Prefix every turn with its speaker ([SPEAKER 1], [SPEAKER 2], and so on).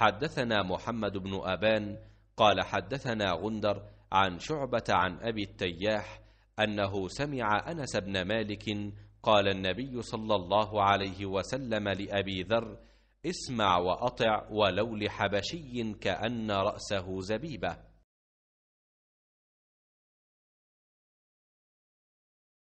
[SPEAKER 1] حدثنا محمد بن أبان
[SPEAKER 2] قال حدثنا غندر عن شعبة عن أبي التياح أنه سمع أنس بن مالك قال النبي صلى الله عليه وسلم لأبي ذر اسمع وأطع ولو لحبشي كأن
[SPEAKER 1] رأسه زبيبه